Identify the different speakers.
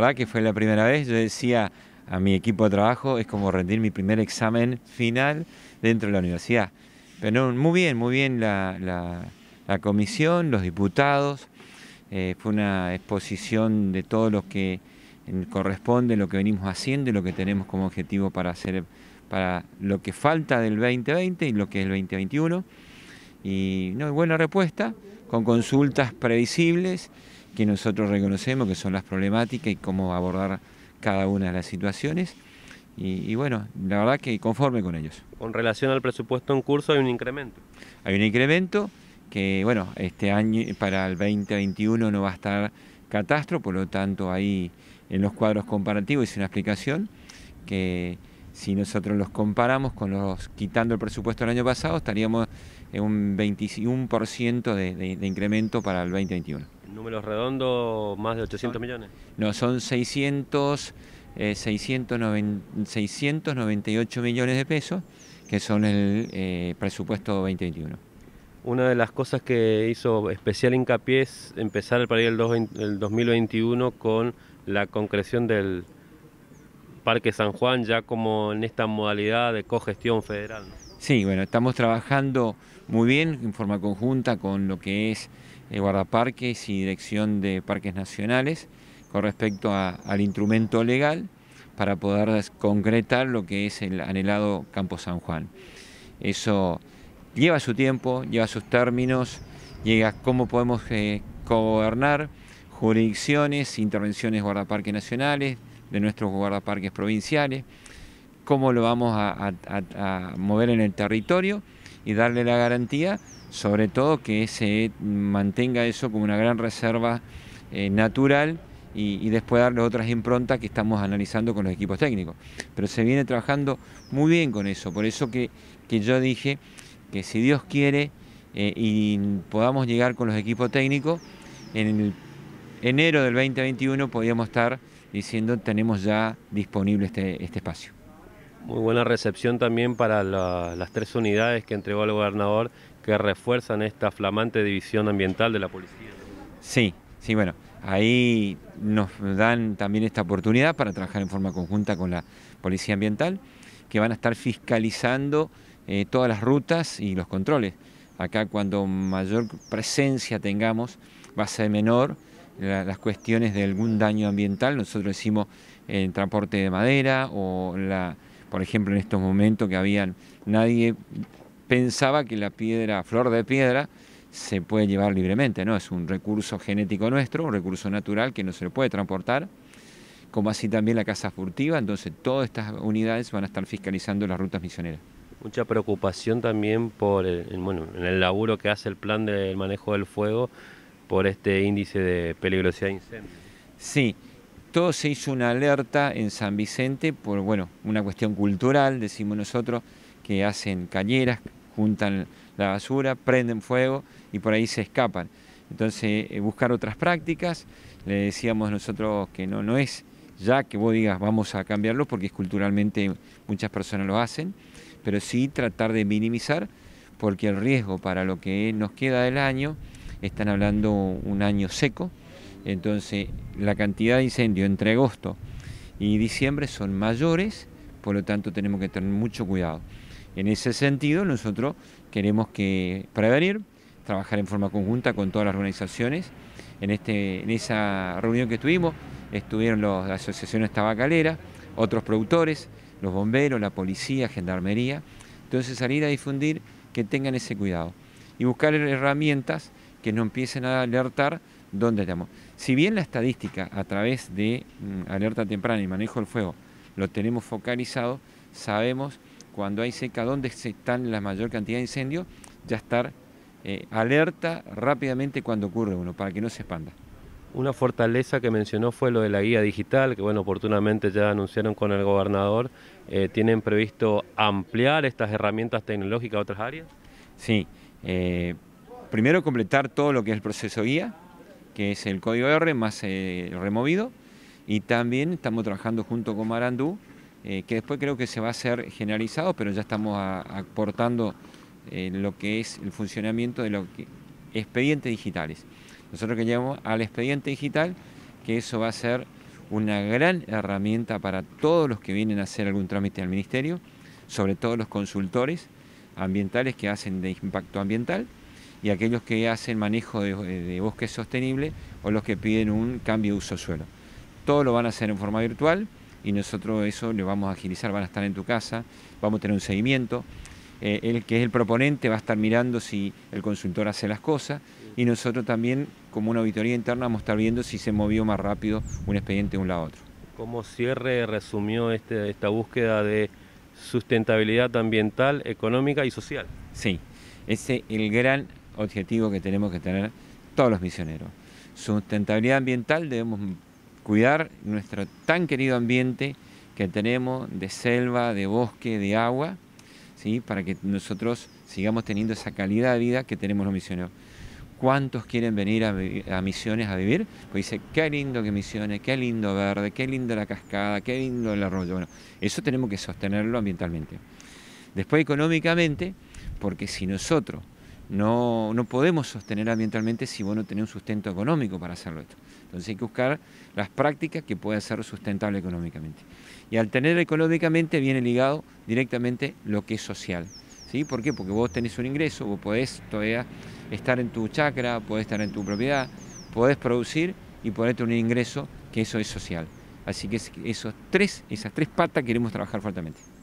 Speaker 1: verdad que fue la primera vez, yo decía a mi equipo de trabajo, es como rendir mi primer examen final dentro de la universidad. Pero muy bien, muy bien la, comisión, los diputados, eh, fue una exposición de todo lo que corresponde, lo que venimos haciendo y lo que tenemos como objetivo para hacer para lo que falta del 2020 y lo que es el 2021. Y no, buena respuesta, con consultas previsibles que nosotros reconocemos, que son las problemáticas y cómo abordar cada una de las situaciones. Y, bueno, la verdad que conforme con ellos.
Speaker 2: Con relación al presupuesto en curso hay un incremento.
Speaker 1: Hay un incremento que, bueno, este año para el 2021 no va a estar catastro, por lo tanto ahí en los cuadros comparativos hice una explicación que si nosotros los comparamos con los quitando el presupuesto del año pasado, estaríamos en un 21% de, incremento para el 2021.
Speaker 2: ¿Números redondos más de 800 millones?
Speaker 1: No, son 600, 698 eh, millones de pesos, que son el eh, presupuesto 2021. Una de las cosas que
Speaker 2: hizo especial hincapié es empezar el, el 2021 con la concreción del Parque San Juan, ya como en esta modalidad de cogestión federal.
Speaker 1: Sí, bueno, estamos trabajando muy bien en forma conjunta con lo que es el eh, guardaparques y dirección de parques nacionales con respecto al instrumento legal para poder concretar lo que es el anhelado Campo San Juan. Eso lleva su tiempo, lleva sus términos, llega cómo podemos eh, gobernar jurisdicciones, intervenciones guardaparques nacionales, de nuestros guardaparques provinciales, cómo lo vamos a, mover en el territorio y darle la garantía, sobre todo que se mantenga eso como una gran reserva eh, natural y, después darle otras improntas que estamos analizando con los equipos técnicos. Pero se viene trabajando muy bien con eso, por eso que, yo dije que si Dios quiere eh, y podamos llegar con los equipos técnicos, en enero del 2021 podríamos estar diciendo tenemos ya disponible este, este, espacio.
Speaker 2: Muy buena recepción también para las tres unidades que entregó el gobernador que refuerzan esta flamante división
Speaker 1: ambiental de la policía. Sí, sí, bueno, ahí nos dan también esta oportunidad para trabajar en forma conjunta con la policía ambiental, que van a estar fiscalizando eh, todas las rutas y los controles. Acá cuando mayor presencia tengamos va a ser menor las cuestiones de algún daño ambiental. Nosotros hicimos el eh, transporte de madera o, la, por ejemplo, en estos momentos que habían, nadie pensaba que la piedra, flor de piedra, se puede llevar libremente, ¿no? Es un recurso genético nuestro, un recurso natural que no se le puede transportar, como así también la casa furtiva, entonces todas estas unidades van a estar fiscalizando las rutas misioneras.
Speaker 2: Mucha preocupación también por el, bueno, en el laburo que hace el plan de manejo
Speaker 1: del fuego, por este índice de peligrosidad de incendio. Sí, todo se hizo una alerta en San Vicente por bueno, una cuestión cultural, decimos nosotros, que hacen calleras, juntan la basura, prenden fuego y por ahí se escapan. Entonces, eh, buscar otras prácticas, le decíamos nosotros que no, no es ya que vos digas vamos a cambiarlo, porque culturalmente muchas personas lo hacen, pero sí tratar de minimizar, porque el riesgo para lo que nos queda del año están hablando un año seco, entonces la cantidad de incendios entre agosto y diciembre son mayores, por lo tanto tenemos que tener mucho cuidado. En ese sentido, nosotros queremos que prevenir, trabajar en forma conjunta con todas las organizaciones. En, este, en esa reunión que tuvimos estuvieron las asociaciones tabacaleras, otros productores, los bomberos, la policía, gendarmería. Entonces salir a difundir que tengan ese cuidado y buscar herramientas que no empiecen a alertar dónde estamos. Si bien la estadística a través de mm, alerta temprana y manejo del fuego lo tenemos focalizado, sabemos cuando hay seca dónde están la mayor cantidad de incendios, ya estar eh, alerta rápidamente cuando ocurre uno, para que no se expanda. Una fortaleza que mencionó fue lo de la guía
Speaker 2: digital, que bueno, oportunamente ya anunciaron con el gobernador. Eh, ¿Tienen previsto ampliar
Speaker 1: estas herramientas tecnológicas a otras áreas? Sí, eh, primero completar todo lo que es el proceso guía, que es el código R más removido, y también estamos trabajando junto con Marandú, eh, que después creo que se va a ser generalizado, pero ya estamos aportando eh, lo que es el funcionamiento de los expedientes digitales. Nosotros que llevamos al expediente digital, que eso va a ser una gran herramienta para todos los que vienen a hacer algún trámite al ministerio, sobre todo los consultores ambientales que hacen de impacto ambiental, y aquellos que hacen manejo de, bosque sostenible o los que piden un cambio de uso suelo. Todo lo van a hacer en forma virtual y nosotros eso lo vamos a agilizar, van a estar en tu casa, vamos a tener un seguimiento. Eh, el que es el proponente va a estar mirando si el consultor hace las cosas y nosotros también, como una auditoría interna, vamos a estar viendo si se movió más rápido un expediente de un lado a otro.
Speaker 2: ¿Cómo cierre resumió este, esta búsqueda de sustentabilidad
Speaker 1: ambiental, económica y social? Sí, ese es el gran objetivo que tenemos que tener todos los misioneros. Sustentabilidad ambiental, debemos cuidar nuestro tan querido ambiente que tenemos de selva, de bosque, de agua, ¿sí? para que nosotros sigamos teniendo esa calidad de vida que tenemos los misioneros. ¿Cuántos quieren venir a, Misiones a vivir? Pues dice, qué lindo que Misiones, qué lindo verde, qué lindo la cascada, qué lindo el arroyo. Bueno, eso tenemos que sostenerlo ambientalmente. Después económicamente, porque si nosotros no, podemos sostener ambientalmente si vos no tenés un sustento económico para hacerlo esto. Entonces hay que buscar las prácticas que puedan ser sustentables económicamente. Y al tenerlo económicamente viene ligado directamente lo que es social. ¿sí? ¿Por qué? Porque vos tenés un ingreso, vos podés todavía estar en tu chacra, podés estar en tu propiedad, podés producir y ponerte un ingreso que eso es social. Así que esos tres, esas tres patas queremos trabajar fuertemente.